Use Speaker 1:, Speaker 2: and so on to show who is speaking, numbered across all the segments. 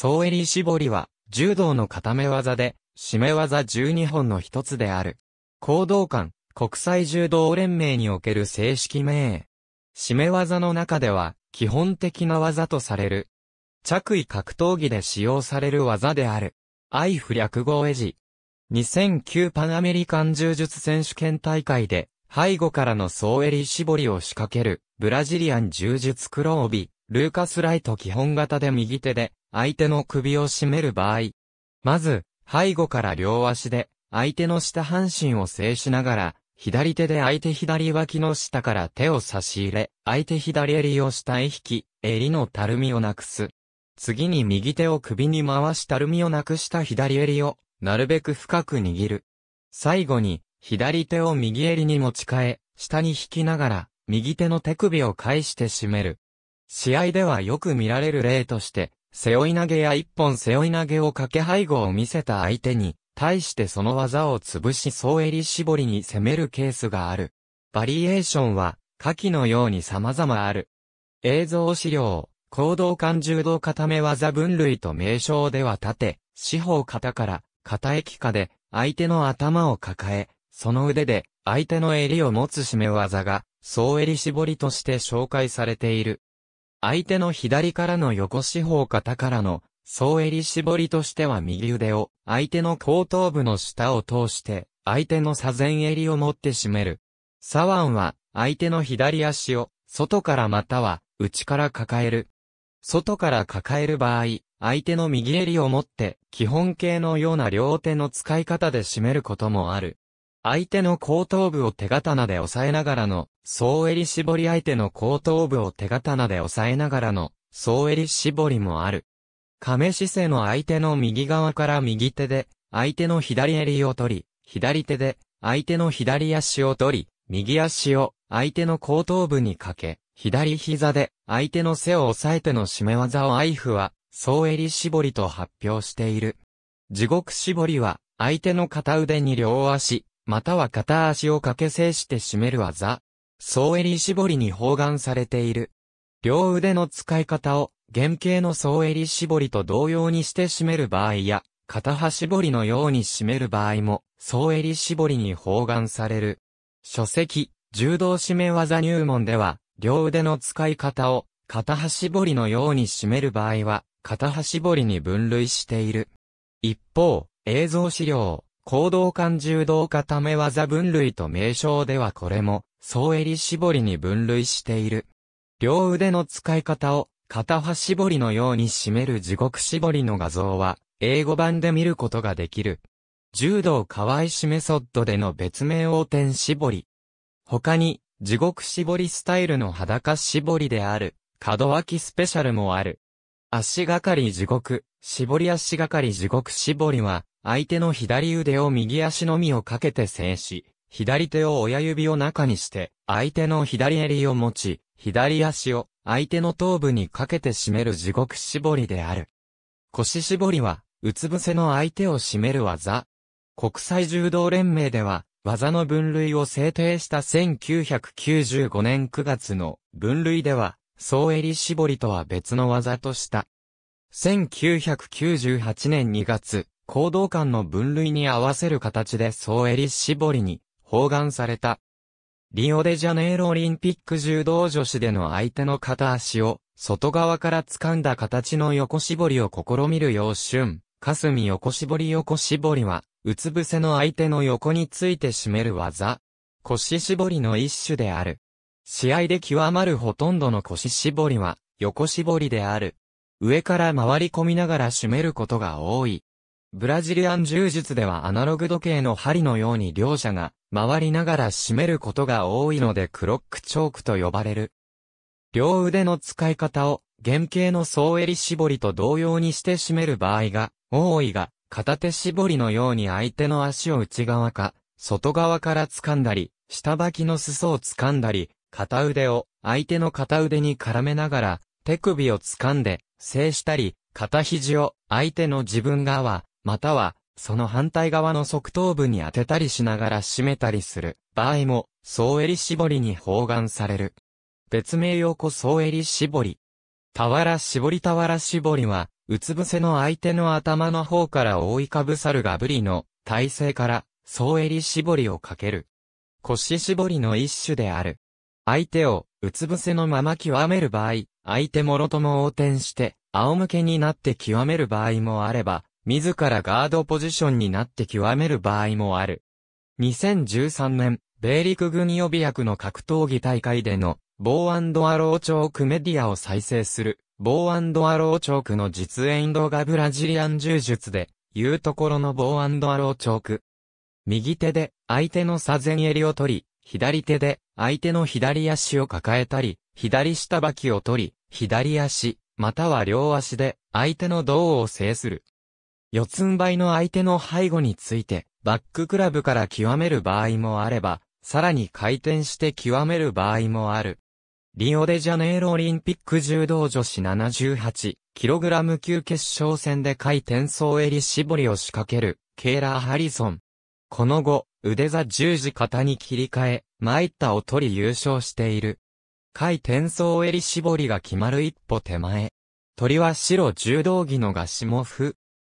Speaker 1: 総襟絞りは、柔道の固め技で、締め技12本の一つである。行動館、国際柔道連盟における正式名。締め技の中では、基本的な技とされる。着衣格闘技で使用される技である。アイフ略語エジ。2009パンアメリカン柔術選手権大会で、背後からの総襟絞りを仕掛ける、ブラジリアン柔術黒帯、ルーカスライト基本型で右手で、相手の首を絞める場合。まず、背後から両足で、相手の下半身を制しながら、左手で相手左脇の下から手を差し入れ、相手左襟を下へ引き、襟のたるみをなくす。次に右手を首に回したるみをなくした左襟を、なるべく深く握る。最後に、左手を右襟に持ち替え、下に引きながら、右手の手首を返して締める。試合ではよく見られる例として、背負い投げや一本背負い投げをかけ背後を見せた相手に、対してその技を潰し総襟絞りに攻めるケースがある。バリエーションは、下記のように様々ある。映像資料、行動感柔道固め技分類と名称では縦、四方型から、肩液下で、相手の頭を抱え、その腕で、相手の襟を持つ締め技が、総襟絞りとして紹介されている。相手の左からの横四方肩からの総襟絞りとしては右腕を相手の後頭部の下を通して相手の左前襟を持って締める。左腕は相手の左足を外からまたは内から抱える。外から抱える場合、相手の右襟を持って基本形のような両手の使い方で締めることもある。相手の後頭部を手刀で押さえながらの総襟絞り相手の後頭部を手刀で抑えながらの、総襟絞りもある。亀姿勢の相手の右側から右手で、相手の左襟を取り、左手で、相手の左足を取り、右足を、相手の後頭部にかけ、左膝で、相手の背を押さえての締め技をアイフは、総襟絞りと発表している。地獄絞りは、相手の片腕に両足、または片足をかけ制して締める技、総襟絞りに包含されている。両腕の使い方を原型の総襟絞りと同様にして締める場合や、片端絞りのように締める場合も、総襟絞りに包含される。書籍、柔道締め技入門では、両腕の使い方を、片端絞りのように締める場合は、片端絞りに分類している。一方、映像資料、行動感柔道固め技分類と名称ではこれも、総襟絞りに分類している。両腕の使い方を片端絞りのように締める地獄絞りの画像は英語版で見ることができる。柔道河合氏メソッドでの別名横転絞り。他に地獄絞りスタイルの裸絞りである門脇スペシャルもある。足がかり地獄、絞り足がかり地獄絞りは相手の左腕を右足のみをかけて静止。左手を親指を中にして、相手の左襟を持ち、左足を相手の頭部にかけて締める地獄絞りである。腰絞りは、うつ伏せの相手を締める技。国際柔道連盟では、技の分類を制定した1995年9月の分類では、総襟絞りとは別の技とした。1998年2月、行動間の分類に合わせる形で総襟絞りに包含された。リオデジャネイロオリンピック柔道女子での相手の片足を外側から掴んだ形の横絞りを試みる要瞬、春、霞横絞り横絞りは、うつ伏せの相手の横について締める技。腰絞りの一種である。試合で極まるほとんどの腰絞りは、横絞りである。上から回り込みながら締めることが多い。ブラジリアン柔術ではアナログ時計の針のように両者が回りながら締めることが多いのでクロックチョークと呼ばれる。両腕の使い方を原型の総襟絞りと同様にして締める場合が多いが、片手絞りのように相手の足を内側か、外側から掴んだり、下履きの裾を掴んだり、片腕を相手の片腕に絡めながら、手首を掴んで、制したり、片肘を相手の自分側、または、その反対側の側頭部に当てたりしながら締めたりする場合も、総襟絞りに包含される。別名横総襟絞り。俵絞り俵絞りは、うつ伏せの相手の頭の方から覆いかぶさるがぶりの体勢から、総襟絞りをかける。腰絞りの一種である。相手を、うつ伏せのまま極める場合、相手もろとも横転して、仰向けになって極める場合もあれば、自らガードポジションになって極める場合もある。2013年、米陸軍予備役の格闘技大会での、ボーアローチョークメディアを再生する、ボーアローチョークの実演動画ブラジリアン柔術で、いうところのボーアローチョーク。右手で相手の左前襟を取り、左手で相手の左足を抱えたり、左下履きを取り、左足、または両足で相手の胴を制する。四つん這いの相手の背後について、バッククラブから極める場合もあれば、さらに回転して極める場合もある。リオデジャネイロオリンピック柔道女子 78kg 級決勝戦で回転層襟絞りを仕掛ける、ケーラー・ハリソン。この後、腕座十字型に切り替え、参ったを取り優勝している。回転層襟絞りが決まる一歩手前。鳥は白柔道着のガシモフ。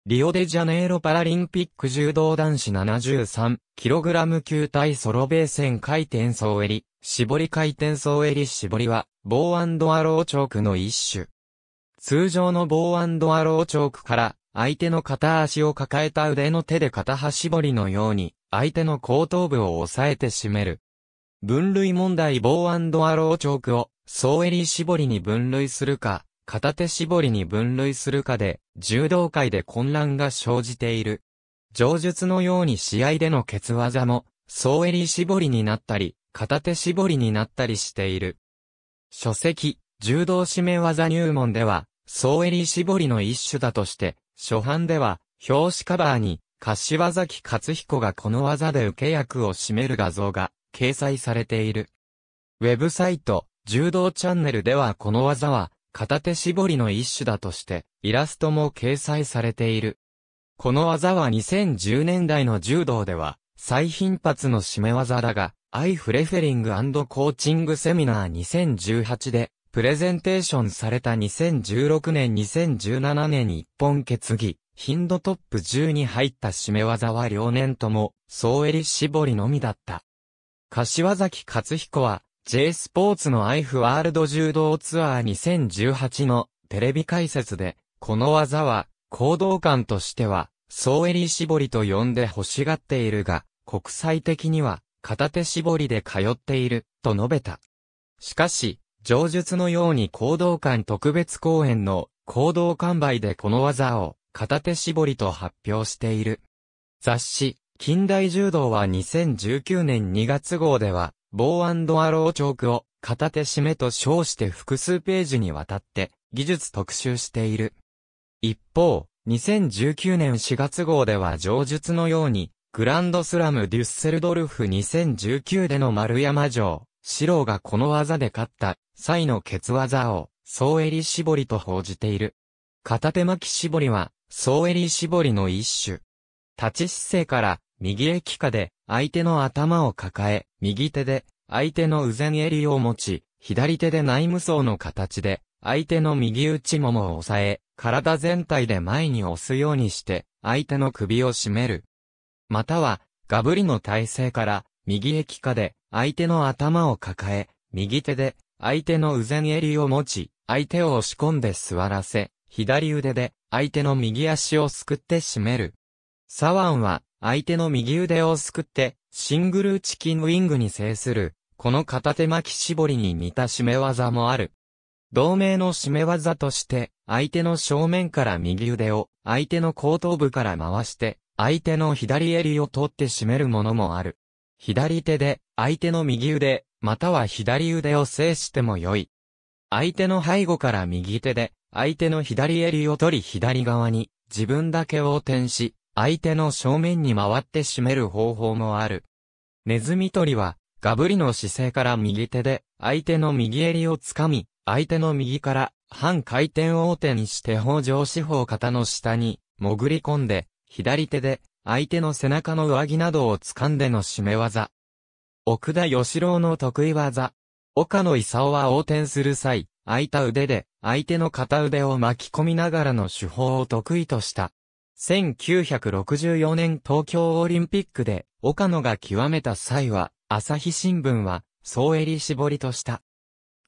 Speaker 1: リオデジャネイロパラリンピック柔道男子 73kg 級対ソロベーセン回転層襟、絞り回転層襟絞りは、ーアローチョークの一種。通常のーアローチョークから、相手の片足を抱えた腕の手で片端絞りのように、相手の後頭部を押さえて締める。分類問題ーアローチョークを、総襟絞りに分類するか、片手絞りに分類するかで、柔道界で混乱が生じている。上述のように試合でのケツ技も、総襟絞りになったり、片手絞りになったりしている。書籍、柔道締め技入門では、総襟絞りの一種だとして、初版では、表紙カバーに、柏崎勝彦がこの技で受け役を占める画像が掲載されている。ウェブサイト、柔道チャンネルではこの技は、片手絞りの一種だとして、イラストも掲載されている。この技は2010年代の柔道では、最頻発の締め技だが、アイフレフェリングコーチングセミナー2018で、プレゼンテーションされた2016年2017年に一本決議、頻度トップ10に入った締め技は両年とも、総襟絞りのみだった。柏崎勝彦は、J スポーツの IF ワールド柔道ツアー2018のテレビ解説で、この技は、行動感としては、総襟絞りと呼んで欲しがっているが、国際的には、片手絞りで通っている、と述べた。しかし、上述のように行動感特別公演の行動完売でこの技を片手絞りと発表している。雑誌、近代柔道は2019年2月号では、ボーアローチョークを片手締めと称して複数ページにわたって技術特集している。一方、2019年4月号では上述のように、グランドスラムデュッセルドルフ2019での丸山城、白がこの技で勝った際のケツ技を総襟絞りと報じている。片手巻き絞りは総襟絞りの一種。立ち姿勢から右へ帰下で相手の頭を抱え、右手で相手の右前襟を持ち、左手で内無双の形で、相手の右内ももを押さえ、体全体で前に押すようにして、相手の首を絞める。または、ガブリの体勢から、右駅化で、相手の頭を抱え、右手で、相手の右前襟を持ち、相手を押し込んで座らせ、左腕で、相手の右足をすくって締める。サワンは、相手の右腕をすくって、シングルチキンウィングに制する、この片手巻き絞りに似た締め技もある。同盟の締め技として、相手の正面から右腕を、相手の後頭部から回して、相手の左襟を取って締めるものもある。左手で、相手の右腕、または左腕を制しても良い。相手の背後から右手で、相手の左襟を取り左側に、自分だけ横転し、相手の正面に回って締める方法もある。ネズミ取りは、ガブリの姿勢から右手で、相手の右襟をつかみ、相手の右から、半回転大手にして北条四方肩の下に、潜り込んで、左手で、相手の背中の上着などを掴んでの締め技。奥田義郎の得意技。岡野勲は横転する際、空いた腕で、相手の片腕を巻き込みながらの手法を得意とした。1964年東京オリンピックで岡野が極めた際は、朝日新聞は、総襟絞りとした。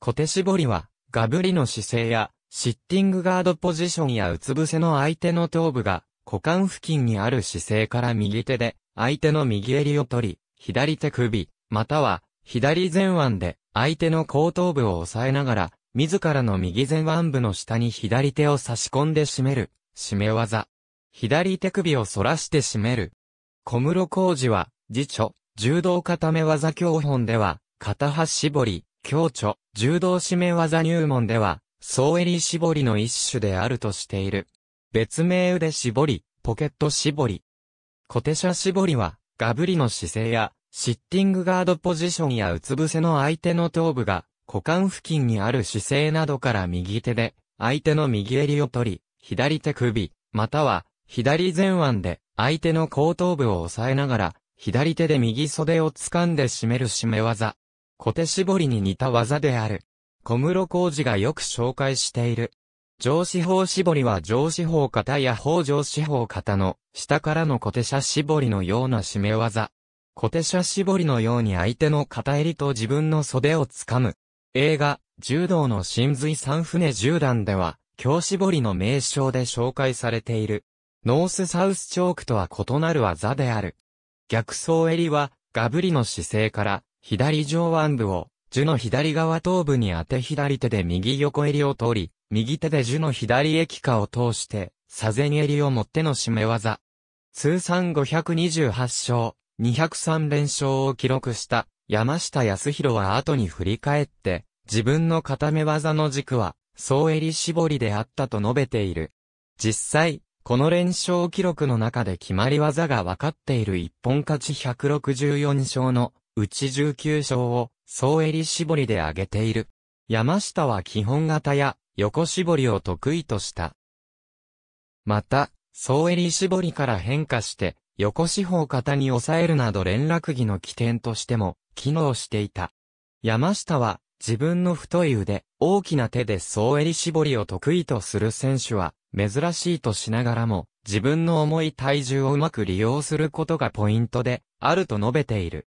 Speaker 1: 小手絞りは、ガブリの姿勢や、シッティングガードポジションやうつ伏せの相手の頭部が、股間付近にある姿勢から右手で、相手の右襟を取り、左手首、または、左前腕で、相手の後頭部を押さえながら、自らの右前腕部の下に左手を差し込んで締める、締め技。左手首を反らして締める。小室浩二は、自著、柔道固め技教本では、片端絞り、強著、柔道締め技入門では、総襟絞りの一種であるとしている。別名腕絞り、ポケット絞り。小手車絞りは、ガブリの姿勢や、シッティングガードポジションやうつ伏せの相手の頭部が、股間付近にある姿勢などから右手で、相手の右襟を取り、左手首、または左前腕で相手の後頭部を押さえながら、左手で右袖を掴んで締める締め技。小手絞りに似た技である。小室浩二がよく紹介している。上四法絞りは上四法型や方上四法型の下からの小手車絞りのような締め技。小手車絞りのように相手の肩襟と自分の袖を掴む。映画、柔道の神髄三船十段では、強絞りの名称で紹介されている。ノースサウスチョークとは異なる技である。逆走襟は、ガブリの姿勢から、左上腕部を、樹の左側頭部に当て左手で右横襟を通り、右手で樹の左液下を通して、左前襟を持っての締め技。通算528勝、203連勝を記録した山下康弘は後に振り返って、自分の固め技の軸は、総襟絞りであったと述べている。実際、この連勝記録の中で決まり技が分かっている一本勝ち164勝のうち19勝を総襟絞りで上げている。山下は基本型や横絞りを得意とした。また、総襟絞りから変化して、横四方型に抑えるなど連絡技の起点としても機能していた。山下は自分の太い腕、大きな手で総襟絞りを得意とする選手は珍しいとしながらも、自分の重い体重をうまく利用することがポイントで、あると述べている。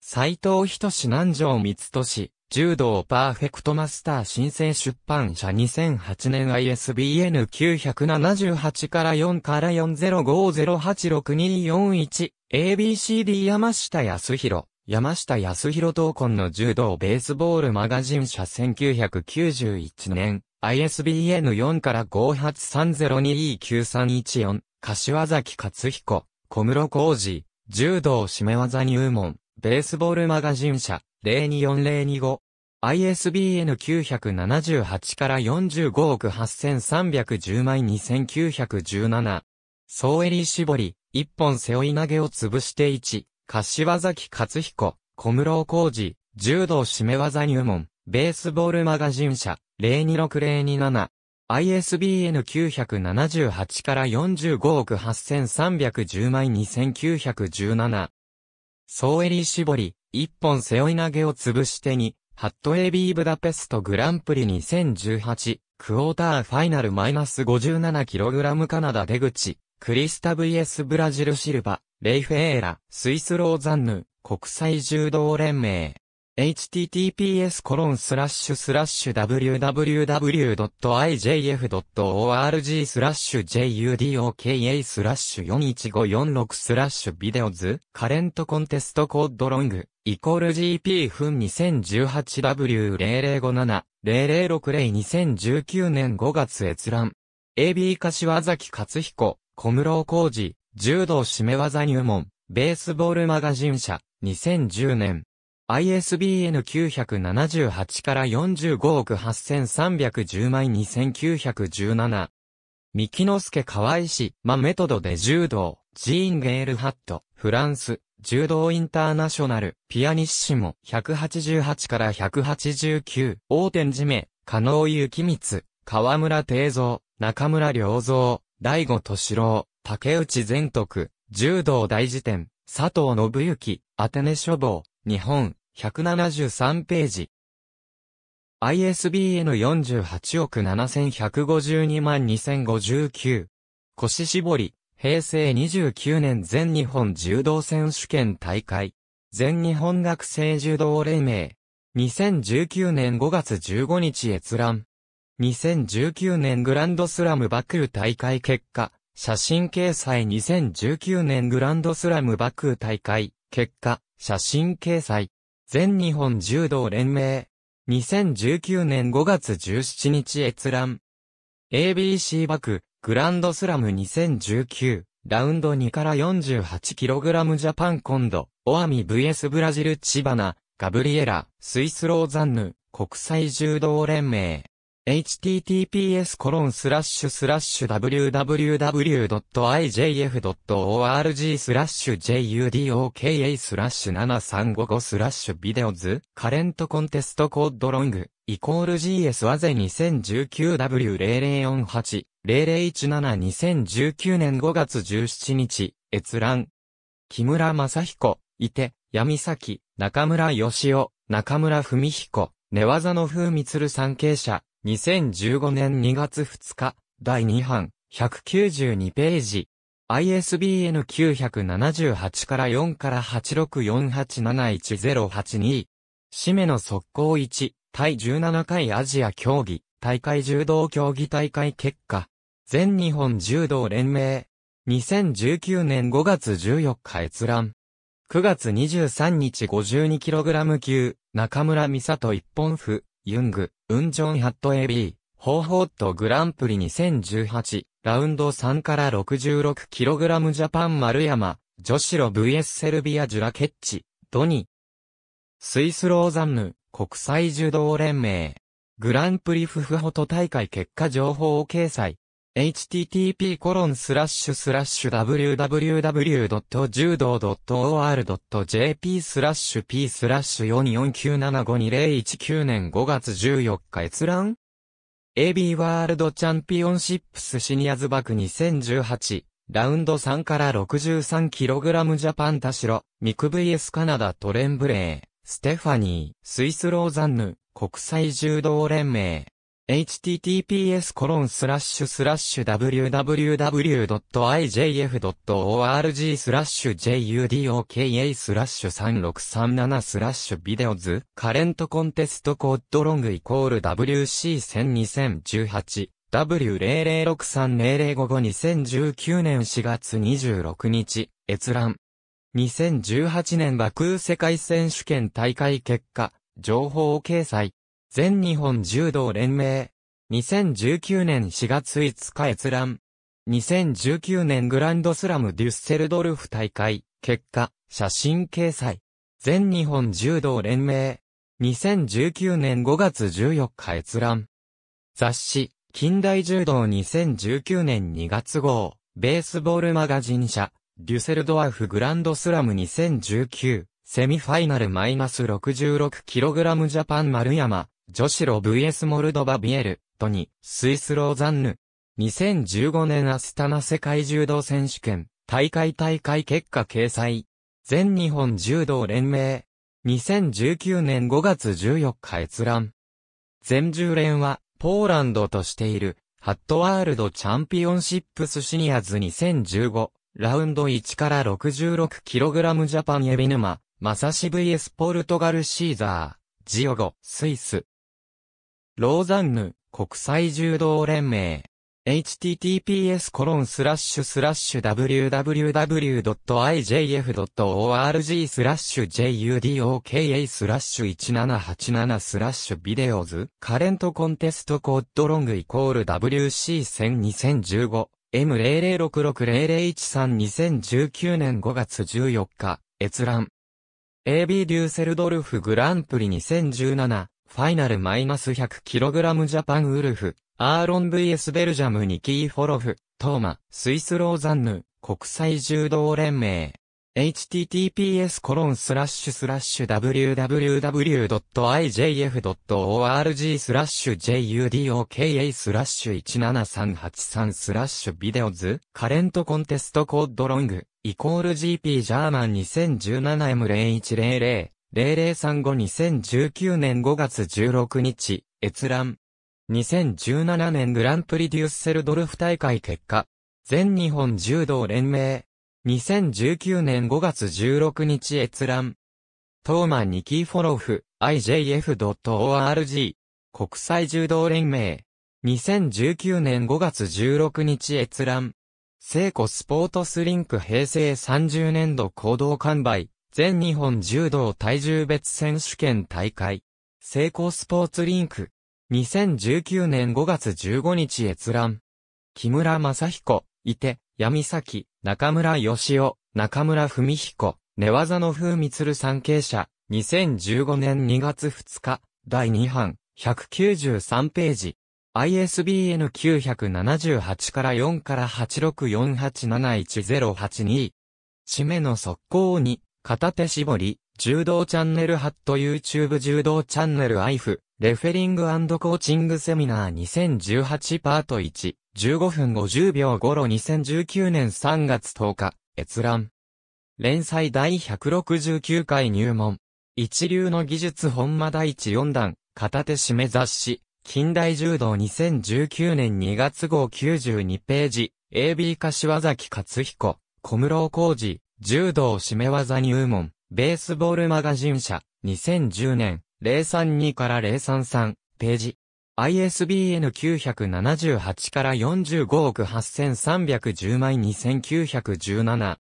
Speaker 1: 斎藤仁志南条光俊、柔道パーフェクトマスター新生出版社2008年 ISBN 978から4から4 0 5 0 8 6 2 4 1 ABCD 山下康弘山下康弘闘魂の柔道ベースボールマガジン社1991年 ISBN 4から5830229314、柏崎勝彦、小室浩二、柔道締め技入門、ベースボールマガジン社、024025。ISBN 978から45億8310枚2917。総襟絞り、一本背負い投げを潰して1、柏崎勝彦、小室浩二、柔道締め技入門、ベースボールマガジン社、026-027、ISBN 978から45億8310万2917。ソエリー絞り、一本背負い投げを潰してに、ハットエビーブダペストグランプリ2018、クォーターファイナルマイナス 57kg カナダ出口、クリスタ VS ブラジルシルバ、レイフェーラ、スイスローザンヌ、国際柔道連盟。https://www.ijf.org スラッシュ judoka スラッシュ41546スラッシュビデオズカレントコンテストコードロングイコール gp-2018w0057-00602019 年5月閲覧 AB 柏崎勝彦小室浩二柔道締め技入門ベースボールマガジン社2010年 ISBN 978から45億8310枚2917。三木之助河合氏、マメトドで柔道、ジーン・ゲールハット、フランス、柔道インターナショナル、ピアニッシモ、188から189、大天寺名、加納幸光、河村定蔵、中村良蔵、大悟敏郎、竹内善徳、柔道大辞典、佐藤信之、アテネ書房、日本、173ページ。ISBN 48億7152万2059。腰絞り、平成29年全日本柔道選手権大会。全日本学生柔道連盟。2019年5月15日閲覧。2019年グランドスラムバクー大会結果。写真掲載2019年グランドスラムバクー大会結果。写真掲載。全日本柔道連盟。2019年5月17日閲覧。ABC バク、グランドスラム2019、ラウンド2から 48kg ジャパンコンド、オアミ VS ブラジルチバナ、ガブリエラ、スイスローザンヌ、国際柔道連盟。https://www.ijf.org スラッシュ judoka スラッシュ7355スラッシュビデオズカレントコンテストコードロングイコール GS 和ぜ 2019W0048-0017-2019 年5月17日閲覧木村正彦いて闇崎中村義雄中村文彦寝技の風光る参経者2015年2月2日、第2版、192ページ。ISBN 978から4から864871082。締めの速攻1、対17回アジア競技、大会柔道競技大会結果。全日本柔道連盟。2019年5月14日閲覧。9月23日 52kg 級、中村美里一本譜、ユング、ウンジョンハット AB、ホーホットグランプリ2018、ラウンド3から 66kg ジャパン丸山、女子ロ VS セルビアジュラケッチ、ドニ。スイスローザンヌ、国際柔道連盟。グランプリフフホト大会結果情報を掲載。http://www.judo.or.jp スラッシュ p スラッシュ449752019年5月14日閲覧 AB ワールドチャンピオンシップスシニアズバク2018ラウンド3から 63kg ジャパン田代ミク VS カナダトレンブレーステファニースイスローザンヌ国際柔道連盟 https://www.ijf.org スラッシュ judoka スラッシュ3637スラッシュビデオズカレントコンテストコードロングイコール WC1000-2018 W006300552019 年4月26日閲覧2018年バクー世界選手権大会結果情報掲載全日本柔道連盟。2019年4月5日閲覧。2019年グランドスラムデュッセルドルフ大会。結果、写真掲載。全日本柔道連盟。2019年5月14日閲覧。雑誌、近代柔道2019年2月号、ベースボールマガジン社、デュセルドアフグランドスラム2019、セミファイナルマイナス -66kg ジャパン丸山、女子ロ VS モルドバビエル、とに、スイスローザンヌ。2015年アスタナ世界柔道選手権、大会大会結果掲載。全日本柔道連盟。2019年5月14日閲覧。全柔連は、ポーランドとしている、ハットワールドチャンピオンシップスシニアズ2015、ラウンド1から 66kg ジャパンエビ沼、マサシ VS ポルトガルシーザー、ジオゴ、スイス。ローザンヌ国際柔道連盟 https コロンスラッシュスラッシュ www.ijf.org スラッシュ judoka スラッシュ1787スラッシュビデオズカレントコンテストコードロングイコール WC 戦2015 M00660013019 年5月14日閲覧 AB デューセルドルフグランプリ2017ファイナル -100kg ジャパンウルフ、アーロン vs ベルジャムニキーフォロフ、トーマ、スイスローザンヌ、国際柔道連盟。https コロンスラッシュスラッシュ www.ijf.org スラッシュ judoka スラッシュ17383スラッシュビデオズカレントコンテストコードロングイコール GP ジャーマン 2017M0100 00352019年5月16日、閲覧。2017年グランプリデュッセルドルフ大会結果。全日本柔道連盟。2019年5月16日閲覧。トーマ・ニキーフォロフ、ijf.org。国際柔道連盟。2019年5月16日閲覧。聖子スポートスリンク平成30年度行動完売。全日本柔道体重別選手権大会、成功スポーツリンク、2019年5月15日閲覧。木村正彦、伊手、闇崎、中村義雄、中村文彦、寝技の風光る参詣者、2015年2月2日、第2版、193ページ。ISBN 978から4から864871082。締めの速攻に、片手絞り、柔道チャンネルハット YouTube 柔道チャンネル IF、レフェリングコーチングセミナー2018パート1、15分50秒頃2019年3月10日、閲覧。連載第169回入門。一流の技術本間第一4段、片手締め雑誌、近代柔道2019年2月号92ページ、AB 柏崎勝彦、小室浩二、柔道締め技入門、ベースボールマガジン社、2010年、032から033、ページ。ISBN 978から45億8310枚2917。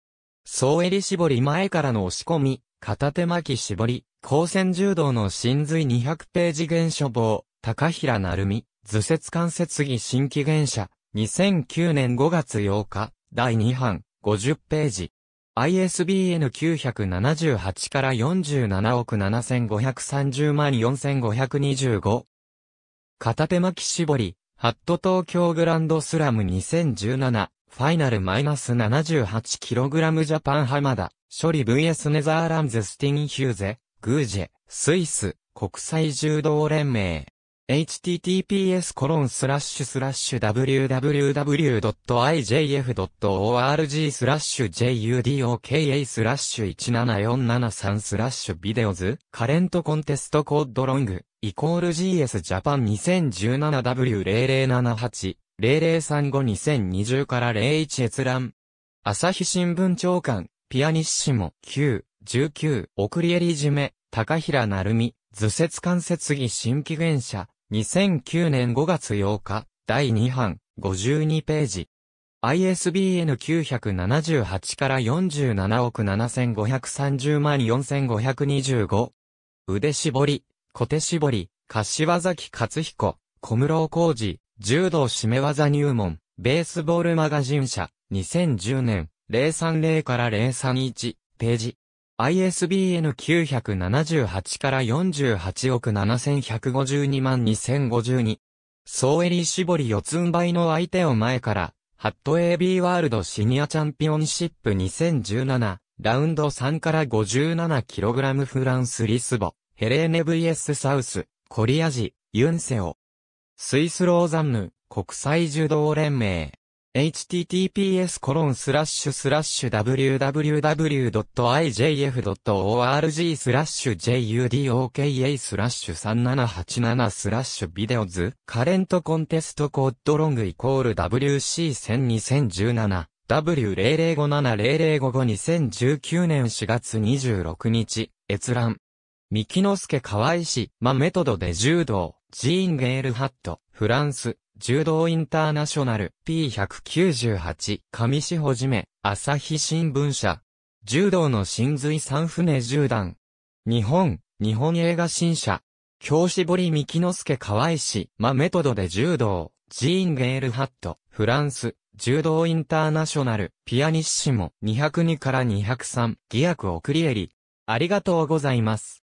Speaker 1: 総襟絞り前からの押し込み、片手巻き絞り、高専柔道の真髄200ページ原書棒、高平成美、図説関節儀新規原社、2009年5月8日、第2版、50ページ。ISBN 978から47億7530万4525。片手巻き絞り、ハット東京グランドスラム2017、ファイナルマイナス 78kg ジャパン浜田、処理 VS ネザーランズスティンヒューゼ、グージェ、スイス、国際柔道連盟。https://www.ijf.org スラッシュ judoka スラッシュ17473スラッシュビデオズカレントコンテストコードロングイコール GS ジャパン 2017W0078-0035-2020 から01閲覧朝日新聞長官ピアニッシモ9、19、送りえりジめ、高平なるみ、図節関節儀新機元社、2009年5月8日、第2版、52ページ。ISBN 978から47億7530万4525。腕絞り、小手絞り、柏崎勝彦、小室浩二、柔道締め技入門、ベースボールマガジン社、2010年、030から031、ページ。ISBN 978から48億7152万2052。ソーエリー絞り四つん這いの相手を前から、ハット AB ワールドシニアチャンピオンシップ2017、ラウンド3から 57kg フランスリスボ、ヘレーネ VS サウス、コリアジ、ユンセオ。スイスローザンヌ、国際柔道連盟。https://www.ijf.org スラッシュ judoka スラッシュ3787スラッシュビデオズカレントコンテストコッドロングイコール WC1000-2017 W0057-0055-2019 年4月26日閲覧三木之助河合氏、マメトドで柔道、ジーン・ゲールハット、フランス、柔道インターナショナル P198 上志保じめ朝日新聞社柔道の真髄三船十段日本日本映画新社教師堀幹之助河合氏マメトドで柔道ジーン・ゲールハットフランス柔道インターナショナルピアニッシモ202から203ギアク・オクリエリありがとうございます。